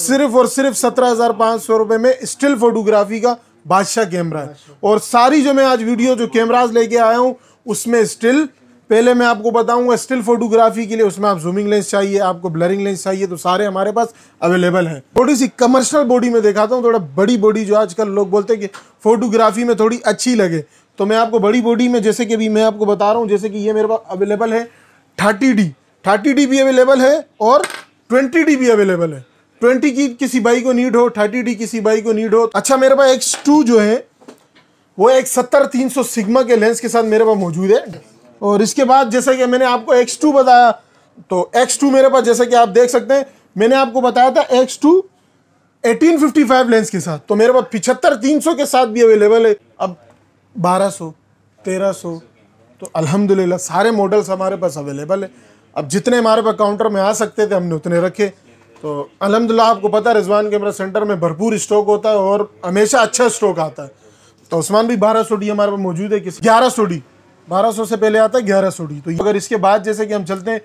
सिर्फ और सिर्फ सत्रह हजार पाँच सौ रुपए में स्टिल फोटोग्राफी का बादशाह कैमरा है और सारी जो मैं आज वीडियो जो कैमराज लेके आया हूँ उसमें स्टिल पहले मैं आपको बताऊंगा स्टिल फोटोग्राफी के लिए उसमें आप जूमिंग लेंस चाहिए आपको ब्लरिंग लेंस चाहिए तो सारे हमारे पास अवेलेबल हैं थोड़ी सी कमर्शियल बॉडी में दिखाता हूँ थोड़ा बड़ी बॉडी जो आजकल लोग बोलते हैं कि फोटोग्राफी में थोड़ी अच्छी लगे तो मैं आपको बड़ी बॉडी में जैसे कि अभी मैं आपको बता रहा हूँ जैसे कि ये मेरे पास अवेलेबल है थर्टी डी थर्टी डी भी अवेलेबल है और ट्वेंटी डी भी अवेलेबल है ट्वेंटी की किसी बाई को नीड हो थर्टी डी किसी बाई को नीड हो अच्छा मेरे पास एक्स टू जो है वो एक सत्तर तीन सौ सिग्मा के लेंस के साथ मेरे पास मौजूद है और इसके बाद जैसा कि मैंने आपको एक्स टू बताया तो एक्स टू मेरे पास जैसा कि आप देख सकते हैं मैंने आपको बताया था X two eighteen fifty five lens के साथ तो मेरे पास पिछहत्तर तीन सौ के साथ भी अवेलेबल है अब बारह सौ तेरह सौ तो अलहमदिल्ला सारे मॉडल्स हमारे पास अवेलेबल है अब जितने हमारे पास काउंटर में आ सकते थे हमने उतने रखे तो अलहमदिल्ला आपको पता है रिजवान कैमरा सेंटर में भरपूर स्टॉक होता है और हमेशा अच्छा स्टॉक आता है तो उस्मान भी बारह सौ डी हमारे पास मौजूद है किस ग्यारह सौ डी बारह सौ से पहले आता है ग्यारह सौ डी तो अगर इसके बाद जैसे कि हम चलते हैं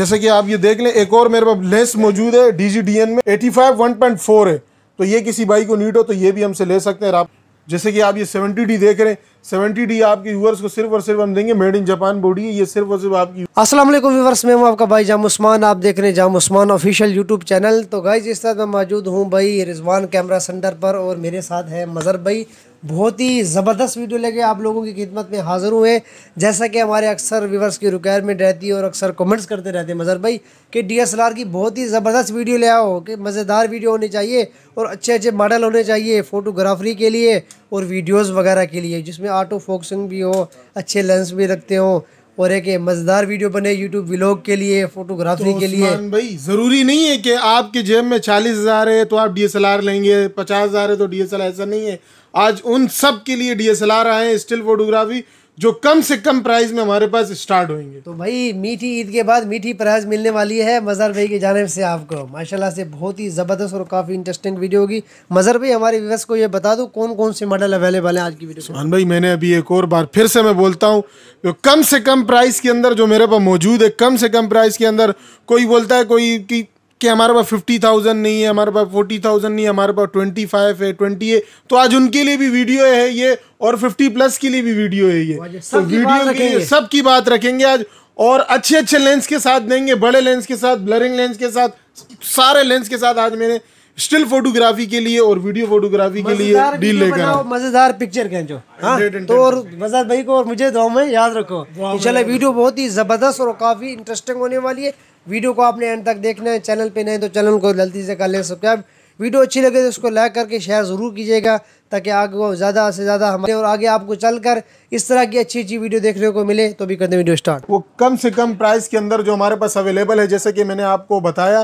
जैसे कि आप ये देख लें एक और मेरे पास लेस मौजूद है डी जी डी एन में eighty five one point four है तो ये किसी बाई को नीड हो तो ये भी हमसे ले सकते हैं आप जैसे कि आप ये सेवेंटी डी देख रहे हैं सेवेंटी डी आपके व्यूअर्स को सिर्फ और सिर्फ हम देंगे मेड इन जापान बॉडी ये सिर्फ और सिर्फ आपकी असलम व्यूवर्स मैं हूँ आपका भाई जाम उस्मान आप देख रहे हैं Jam Usman official YouTube channel तो गाइज इस तरह मैं मौजूद हूँ भाई रिजवान कैमरा सेंटर पर और मेरे साथ है मज़र भाई बहुत ही ज़बरदस्त वीडियो लेके आप लोगों की खिदमत में हाज़िर हुए जैसा कि हमारे अक्सर व्यूवर्स की रिक्वायरमेंट रहती है और अक्सर कमेंट्स करते रहते हैं मज़र भाई कि डीएसएलआर की बहुत ही ज़बरदस्त वीडियो ले आओ कि मज़ेदार वीडियो होनी चाहिए और अच्छे अच्छे मॉडल होने चाहिए फ़ोटोग्राफरी के लिए और वीडियोस वगैरह के लिए जिसमें ऑटो फोकसिंग भी हो अच्छे लेंस भी रखते हो और एक मज़ेदार वीडियो बने यूट्यूब व्लॉग के लिए फोटोग्राफी तो के लिए भाई ज़रूरी नहीं है कि आपके जेब में चालीस हज़ार है तो आप डी एस एल आर लेंगे पचास हज़ार है तो डी एस एल ऐसा नहीं है आज उन सब के लिए डी एस एल आर आए स्टिल फोटोग्राफी जो कम से कम प्राइस में हमारे पास स्टार्ट होंगे तो भाई मीठी ईद के बाद मीठी प्राइज मिलने वाली है मजहर भाई की जानब से आपको माशाल्लाह से बहुत ही ज़बरदस्त और काफ़ी इंटरेस्टिंग वीडियो होगी मज़र भाई हमारे व्यवस्था को ये बता दो कौन कौन से मॉडल अवेलेबल हैं आज की वीडियो सुहान भाई मैंने अभी एक और बार फिर से मैं बोलता हूँ जो कम से कम प्राइस के अंदर जो मेरे पास मौजूद है कम से कम प्राइस के अंदर कोई बोलता है कोई की कि हमारे पास फिफ्टी थाउजेंड नहीं है हमारे पास फोर्टी थाउजेंड नहीं है हमारे पास ट्वेंटी फाइव है ट्वेंटी है तो आज उनके लिए भी वीडियो है ये और फिफ्टी प्लस के लिए भी वीडियो है ये तो वीडियो के सब की बात रखेंगे आज और अच्छे अच्छे लेंस के साथ देंगे बड़े लेंस के साथ ब्लरिंग लेंस के साथ सारे लेंस के साथ आज मैंने स्टिल फोटोग्राफी के लिए और वीडियो फोटोग्राफी के लिए डील लेकर मजेदार पिक्चर खेचो हाँ? तो और मजाद भाई को और मुझे दो में याद रखो इंशाल्लाह वीडियो बहुत ही जबरदस्त और काफी इंटरेस्टिंग होने वाली है वीडियो को आपने एंड तक देखना है चैनल पे नए तो चैनल को जल्दी से कर लें सब्सक्राइब वीडियो अच्छी लगे तो उसको लाइक करके शेयर ज़रूर कीजिएगा ताकि आगे वो ज़्यादा से ज़्यादा हमारे और आगे आपको चलकर इस तरह की अच्छी अच्छी वीडियो देखने को मिले तो भी करते वीडियो स्टार्ट वो कम से कम प्राइस के अंदर जो हमारे पास अवेलेबल है जैसे कि मैंने आपको बताया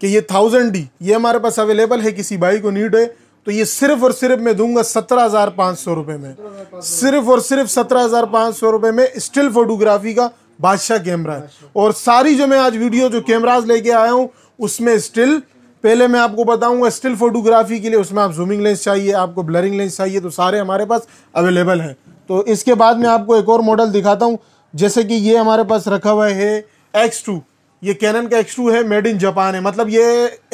कि ये थाउजेंड डी ये हमारे पास अवेलेबल है किसी भाई को नीड है तो ये सिर्फ और सिर्फ मैं दूंगा सत्रह हज़ार पाँच सौ रुपये में सिर्फ और सिर्फ सत्रह हज़ार पाँच सौ रुपये में स्टिल फोटोग्राफी का बादशाह कैमरा है और सारी जो मैं आज वीडियो जो कैमराज लेके आया हूँ उसमें स्टिल पहले मैं आपको बताऊंगा स्टिल फोटोग्राफी के लिए उसमें आप जूमिंग लेंस चाहिए आपको ब्लरिंग लेंस चाहिए तो सारे हमारे पास अवेलेबल हैं तो इसके बाद मैं आपको एक और मॉडल दिखाता हूँ जैसे कि ये हमारे पास रखा हुआ है एक्स टू ये कैनन का एक्स टू है मेड इन जापान है मतलब ये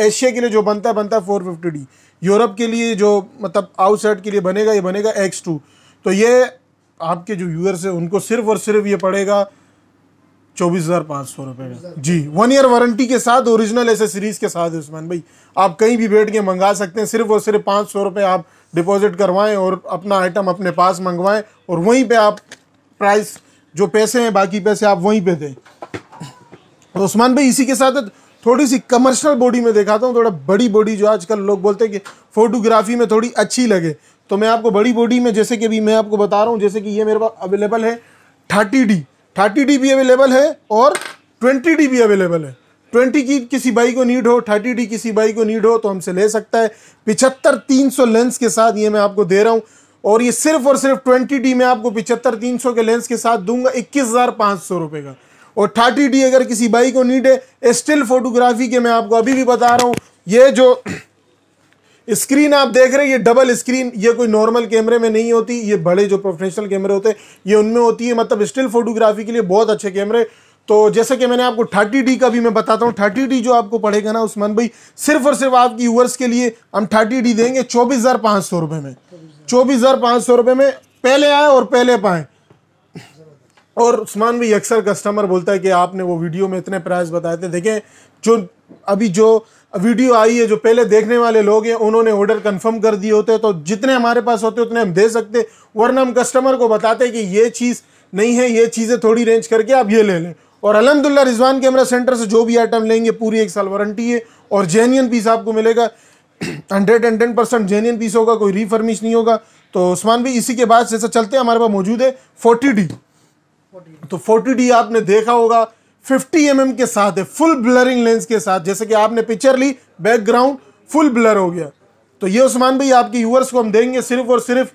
एशिया के लिए जो बनता है बनता है फोर फिफ्टी डी यूरोप के लिए जो मतलब आउटसाइड के लिए बनेगा ये बनेगा एक्स टू तो ये आपके जो व्यूअर्स हैं उनको सिर्फ और सिर्फ ये पड़ेगा चौबीस हज़ार पाँच सौ रुपये का जी वन ईयर वारंटी के साथ ओरिजिनल ऐसे सीरीज़ के साथ उस्मान भाई आप कहीं भी बैठ के मंगा सकते हैं सिर्फ और सिर्फ पाँच सौ रुपये आप डिपॉजिट करवाएं और अपना आइटम अपने पास मंगवाएं और वहीं पे आप प्राइस जो पैसे हैं बाकी पैसे आप वहीं पे दें तो उस्मान भाई इसी के साथ थोड़ी सी कमर्शल बॉडी में दिखाता हूँ थोड़ा बड़ी बॉडी जो आजकल लोग बोलते हैं कि फोटोग्राफी में थोड़ी अच्छी लगे तो मैं आपको बड़ी बॉडी में जैसे कि अभी मैं आपको बता रहा हूँ जैसे कि ये मेरे पास अवेलेबल है thirty D thirty D available है और ट्वेंटी डी अवेलेबल है ट्वेंटी की किसी बाई को नीड हो थर्टी डी किसी बाई को नीड हो तो हमसे ले सकता है पिछहत्तर तीन सौ लेंस के साथ ये मैं आपको दे रहा हूँ और ये सिर्फ और सिर्फ ट्वेंटी डी में आपको पिछहत्तर तीन सौ के लेंस के साथ दूंगा इक्कीस हज़ार पाँच सौ रुपये का और थर्टी डी अगर किसी बाई को नीड है स्टिल फोटोग्राफी के मैं आपको अभी भी बता रहा हूँ ये जो स्क्रीन आप देख रहे हैं ये डबल स्क्रीन ये कोई नॉर्मल कैमरे में नहीं होती ये बड़े जो प्रोफेशनल कैमरे होते हैं ये उनमें होती है मतलब स्टिल फोटोग्राफी के लिए बहुत अच्छे कैमरे तो जैसे कि मैंने आपको 30D का भी मैं बताता हूँ 30D जो आपको पड़ेगा ना उस्मान भाई सिर्फ और सिर्फ आपकी यूवर्स के लिए हम 30D देंगे चौबीस हज़ार पाँच सौ रुपये में चौबीस हज़ार पाँच सौ रुपये में पहले आए और पहले पाए और उस्मान भाई अक्सर कस्टमर बोलता है कि आपने वो वीडियो में इतने प्राइस बताए थे देखें जो अभी जो वीडियो आई है जो पहले देखने वाले लोग हैं उन्होंने ऑर्डर कंफर्म कर दिए होते तो जितने हमारे पास होते उतने हम दे सकते वरना हम कस्टमर को बताते कि ये चीज़ नहीं है ये चीज़ें थोड़ी रेंज करके आप ये ले लें और अलहमदिल्ला रिजवान कैमरा सेंटर से जो भी आइटम लेंगे पूरी एक साल वारंटी है और जेन्यन पीस आपको मिलेगा hundred and ten percent genuine piece होगा कोई रिफर्मिश नहीं होगा तो उस्मान भी इसी के बाद जैसे चलते हैं हमारे पास मौजूद है फोर्टी डी तो फोर्टी डी आपने देखा होगा फिफ्टी एम के साथ है फुल ब्लरिंग लेंस के साथ जैसे कि आपने पिक्चर ली बैकग्राउंड फुल ब्लर हो गया तो ये उस्मान भाई आपके यूवर्स को हम देंगे सिर्फ और सिर्फ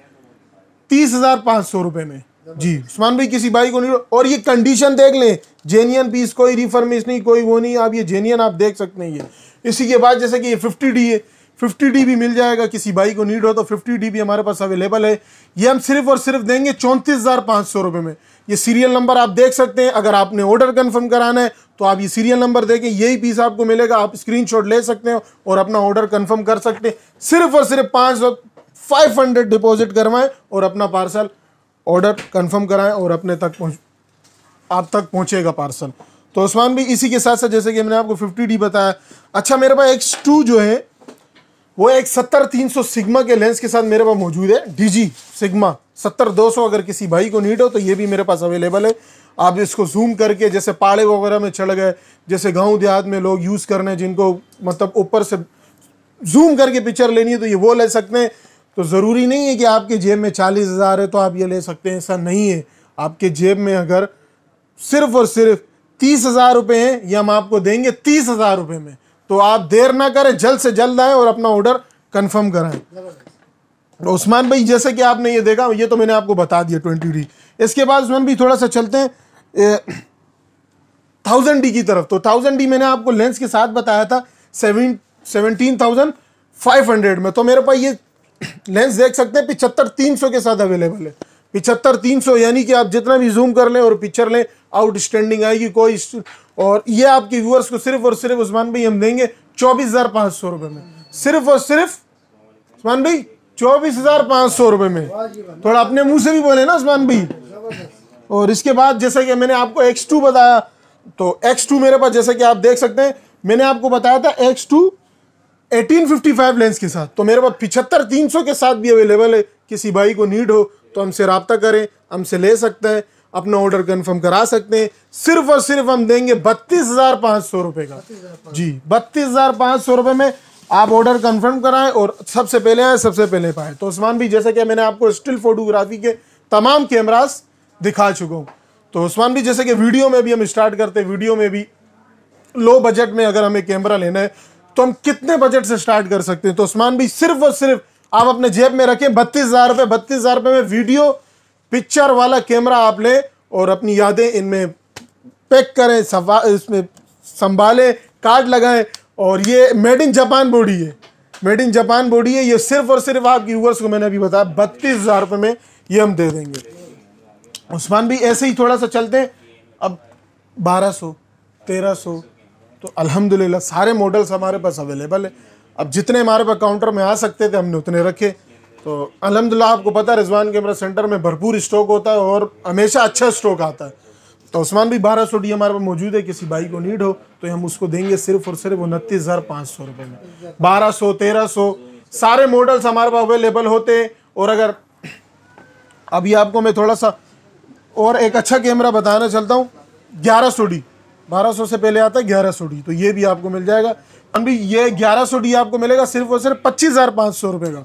तीस हज़ार पाँच सौ रुपये में जी उस्मान भाई किसी भाई को नहीं और ये कंडीशन देख लें जेनियन पीस कोई रिफर्मिश नहीं कोई वो नहीं आप ये जेनियन आप देख सकते हैं ये इसी के बाद जैसे कि ये फिफ्टी डी है फिफ्टी डी भी मिल जाएगा किसी भाई को नीड हो तो फिफ्टी डी भी हमारे पास अवेलेबल है ये हम सिर्फ और सिर्फ देंगे चौंतीस हज़ार पाँच सौ रुपये में ये सीरियल नंबर आप देख सकते हैं अगर आपने ऑर्डर कंफर्म कराना है तो आप ये सीरियल नंबर देखें यही पीस आपको मिलेगा आप स्क्रीनशॉट ले सकते हैं और अपना ऑर्डर कंफर्म कर सकते हैं सिर्फ और सिर्फ पाँच फाइव हंड्रेड डिपॉजिट करवाएं और अपना पार्सल ऑर्डर कंफर्म कराएं और अपने तक पहुँच आप तक पहुँचेगा पार्सल तो उस्मान भी इसी के साथ साथ जैसे कि मैंने आपको फिफ्टी डी बताया अच्छा मेरे पास एक्स जो है वो एक सत्तर तीन सौ सिगमा के लेंस के साथ मेरे पास मौजूद है डीजी सिग्मा सत्तर दो सौ अगर किसी भाई को नीड हो तो ये भी मेरे पास अवेलेबल है आप इसको जूम करके जैसे पहाड़े वगैरह में चढ़ गए जैसे गांव देहात में लोग यूज़ कर रहे हैं जिनको मतलब ऊपर से जूम करके पिक्चर लेनी है तो ये वो ले सकते हैं तो ज़रूरी नहीं है कि आपके जेब में चालीस हज़ार है तो आप ये ले सकते हैं ऐसा नहीं है आपके जेब में अगर सिर्फ और सिर्फ तीस हज़ार रुपये हैं ये हम आपको देंगे तीस हज़ार रुपये में तो आप देर ना करें जल्द से जल्द आए और अपना ऑर्डर कंफर्म कराएं तो उस्मान भाई जैसे कि आपने ये देखा ये तो मैंने आपको बता दिया ट्वेंटी डी इसके बाद उस्मान भाई थोड़ा सा चलते हैं थाउजेंड डी की तरफ तो थाउजेंड डी मैंने आपको लेंस के साथ बताया था seven seventeen thousand five hundred में तो मेरे पास ये लेंस देख सकते हैं पिछहत्तर तीन सौ के साथ अवेलेबल है पिछहत्तर तीन सौ यानी कि आप जितना भी जूम कर लें और पिक्चर लें आउटस्टैंडिंग आएगी कोई और ये आपके व्यूअर्स को सिर्फ और सिर्फ उस्मान भाई हम देंगे चौबीस हज़ार पाँच सौ रुपये में सिर्फ और सिर्फ उस्मान भाई चौबीस हज़ार पाँच सौ रुपये में थोड़ा अपने मुंह से भी बोले ना उस्मान भाई और इसके बाद जैसा कि मैंने आपको एक्स टू बताया तो एक्स टू मेरे पास जैसा कि आप देख सकते हैं मैंने आपको बताया था X two eighteen fifty five lens के साथ तो मेरे पास पिछहत्तर तीन सौ के साथ भी अवेलेबल है किसी भाई को नीड हो तो हमसे रबता करें हमसे ले सकते हैं अपना ऑर्डर कंफर्म करा सकते हैं सिर्फ और सिर्फ हम देंगे बत्तीस हज़ार पाँच सौ रुपये का जी बत्तीस हज़ार पाँच सौ रुपये में आप ऑर्डर कंफर्म कराएं और सबसे पहले आए सबसे पहले पाए तो उस्मान भी जैसे कि मैंने आपको स्टिल फोटोग्राफी के तमाम कैमराज दिखा चुका हूँ तो उस्मान भी जैसे कि वीडियो में भी हम स्टार्ट करते हैं वीडियो में भी लो बजट में अगर हमें कैमरा लेना है तो हम कितने बजट से स्टार्ट कर सकते हैं तो उस्मान भी सिर्फ और सिर्फ आप अपने जेब में रखें बत्तीस हज़ार रुपये बत्तीस हज़ार रुपये में वीडियो पिक्चर वाला कैमरा आप लें और अपनी यादें इनमें पैक करें इसमें संभालें कार्ड लगाएं और ये मेड इन जापान बॉडी है मेड इन जापान बॉडी है ये सिर्फ और सिर्फ आपके व्यूवर्स को मैंने अभी बताया बत्तीस हज़ार रुपये में ये हम दे देंगे उस्मान भी ऐसे ही थोड़ा सा चलते हैं अब बारह सौ तेरह सौ तो अलहमदिल्ला सारे मॉडल्स हमारे पास अवेलेबल है अब जितने हमारे पास काउंटर में आ सकते थे हमने उतने रखे तो अलहमदिल्ला आपको पता है रिजवान कैमरा सेंटर में भरपूर स्टॉक होता है और हमेशा अच्छा स्टॉक आता है तो उस्मान भी बारह सौ डी हमारे पास मौजूद है किसी भाई को नीड हो तो हम उसको देंगे सिर्फ और सिर्फ उनतीस हज़ार पाँच सौ रुपये में बारह सौ तेरह सौ सारे मॉडल्स हमारे पास अवेलेबल होते और अगर अभी आपको मैं थोड़ा सा और एक अच्छा कैमरा बताना चलता हूँ ग्यारह सौ डी बारह सौ से पहले आता है ग्यारह सौ डी तो ये भी आपको मिल जाएगा अभी ये ग्यारह सौ डी आपको मिलेगा सिर्फ और सिर्फ पच्चीस हज़ार पाँच सौ रुपये का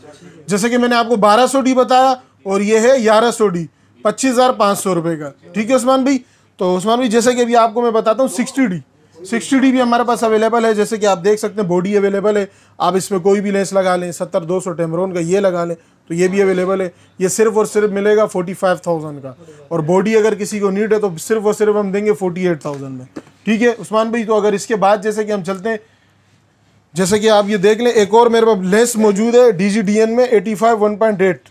जैसे कि मैंने आपको बारह सौ डी बताया और ये है ग्यारह सौ डी पच्चीस हज़ार पाँच सौ रुपये का ठीक है उस्मान भाई तो उस्मान भाई जैसे कि अभी आपको मैं बताता हूँ सिक्सटी डी सिक्सटी डी भी हमारे पास अवेलेबल है जैसे कि आप देख सकते हैं बॉडी अवेलेबल है आप इसमें कोई भी लेंस लगा लें सत्तर दो सौ टेमरोन का ये लगा लें तो ये भी अवेलेबल है ये सिर्फ और सिर्फ मिलेगा फोर्टी फाइव थाउजेंड का और बॉडी अगर किसी को नीड है तो सिर्फ और सिर्फ हम देंगे फोर्टी एट थाउजेंड में ठीक है उस्मान भाई तो अगर इसके बाद जैसे कि हम चलते हैं जैसे कि आप ये देख लें एक और मेरे पास लेस मौजूद है एन में पॉइंट एट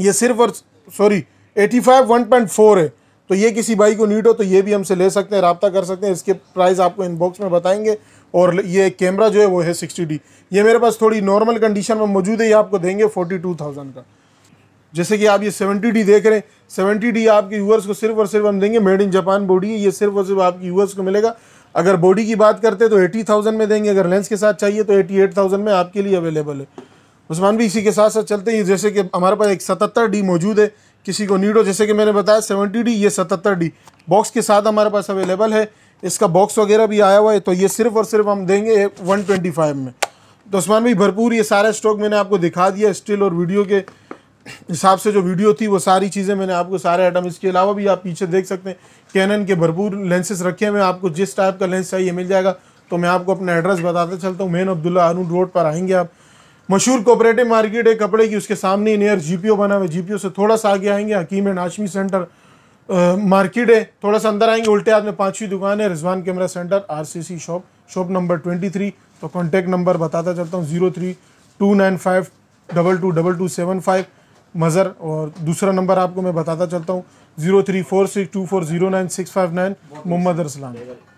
ये सिर्फ और सॉरी पॉइंट फोर है तो ये किसी भाई को नीड हो तो ये भी हमसे ले सकते हैं रबता कर सकते हैं इसके प्राइस आपको इनबॉक्स में बताएंगे और ये कैमरा जो है वो है सिक्सटी डी ये मेरे पास थोड़ी नॉर्मल कंडीशन में मौजूद है ये आपको देंगे फोर्टी टू थाउजेंड का जैसे कि आप ये सेवेंटी डी देख रहे हैं सेवेंटी डी आपके यूवर्स को सिर्फ और सिर्फ हम देंगे मेड इन जापान बॉडी ये सिर्फ और सिर्फ आपके यूवर्स को मिलेगा अगर बॉडी की बात करते तो एटी थाउजेंड में देंगे अगर लेंस के साथ चाहिए तो एटी एट थाउजेंड में आपके लिए अवेलेबल है उस्मान भी इसी के साथ साथ चलते हैं जैसे कि हमारे पास एक सतहत्तर डी मौजूद है किसी को नीड हो जैसे कि मैंने बताया सेवेंटी डी ये सतहत्तर डी बॉक्स के साथ हमारे पास अवेलेबल है इसका बॉक्स वगैरह भी आया हुआ है तो ये सिर्फ और सिर्फ हम देंगे वन ट्वेंटी फाइव में तो उस्मान भाई भरपूर ये सारा स्टॉक मैंने आपको दिखा दिया स्टिल और वीडियो के हिसाब से जो वीडियो थी वो सारी चीज़ें मैंने आपको सारे आइटम इसके अलावा भी आप पीछे देख सकते हैं कैनन के भरपूर लेंसेज रखे हैं आपको जिस टाइप का लेंस चाहिए मिल जाएगा तो मैं आपको अपना एड्रेस बताते चलता हूँ मेन अब्दुल्ला अरुण रोड पर आएंगे आप मशहूर कोऑपरेटिव मार्केट है कपड़े की उसके सामने ही नियर जीपीओ बना हुआ जीपीओ से थोड़ा सा आगे आएंगे Hakim and Nashmi center market है थोड़ा सा अंदर आएंगे उल्टे हाथ में पाँचवीं दुकान है Rizwan camera center C shop shop number twenty three तो कॉन्टैक्ट नंबर बताता चलता हूँ zero three two nine five double two double two seven five Mazhar और दूसरा नंबर आपको मैं बताता चलता हूँ zero three four six two four zero nine six five nine Mohammad Arsalan